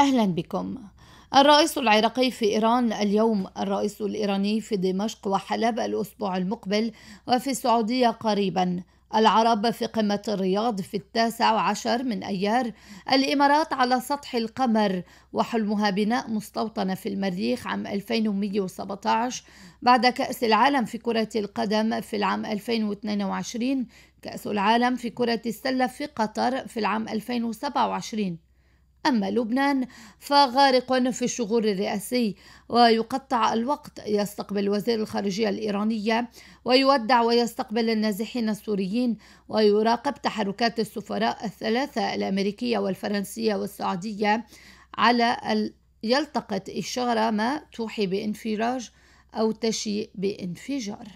أهلا بكم الرئيس العراقي في إيران اليوم الرئيس الإيراني في دمشق وحلب الأسبوع المقبل وفي السعودية قريبا العرب في قمة الرياض في التاسع عشر من أيار الإمارات على سطح القمر وحلمها بناء مستوطنة في المريخ عام 2117 بعد كأس العالم في كرة القدم في العام 2022 كأس العالم في كرة السلة في قطر في العام 2027 أما لبنان فغارق في الشغور الرئاسي ويقطع الوقت يستقبل وزير الخارجية الإيرانية ويودع ويستقبل النازحين السوريين ويراقب تحركات السفراء الثلاثة الأمريكية والفرنسية والسعودية على ال... يلتقط إشارة ما توحي بانفراج أو تشيء بانفجار